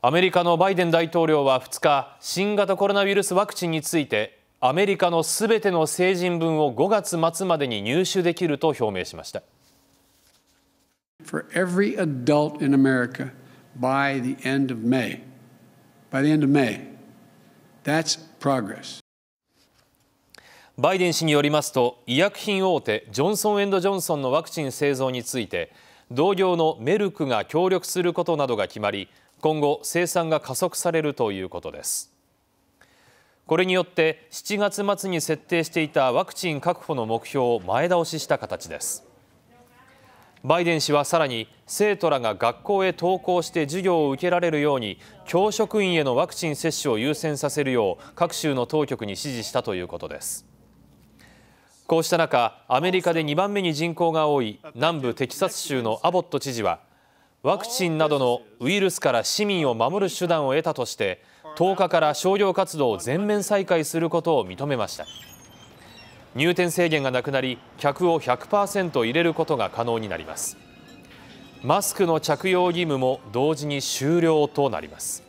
アメリカのバイデン大統領は2日新型コロナウイルスワクチンについてアメリカのすべての成人分を5月末までに入手できると表明しましたバイデン氏によりますと医薬品大手ジョンソン・エンド・ジョンソンのワクチン製造について同業のメルクが協力することなどが決まり今後生産が加速されるということですこれによって7月末に設定していたワクチン確保の目標を前倒しした形ですバイデン氏はさらに生徒らが学校へ登校して授業を受けられるように教職員へのワクチン接種を優先させるよう各州の当局に指示したということですこうした中アメリカで2番目に人口が多い南部テキサス州のアボット知事はワクチンなどのウイルスから市民を守る手段を得たとして10日から商業活動を全面再開することを認めました入店制限がなくなり客を100%入れることが可能になりますマスクの着用義務も同時に終了となります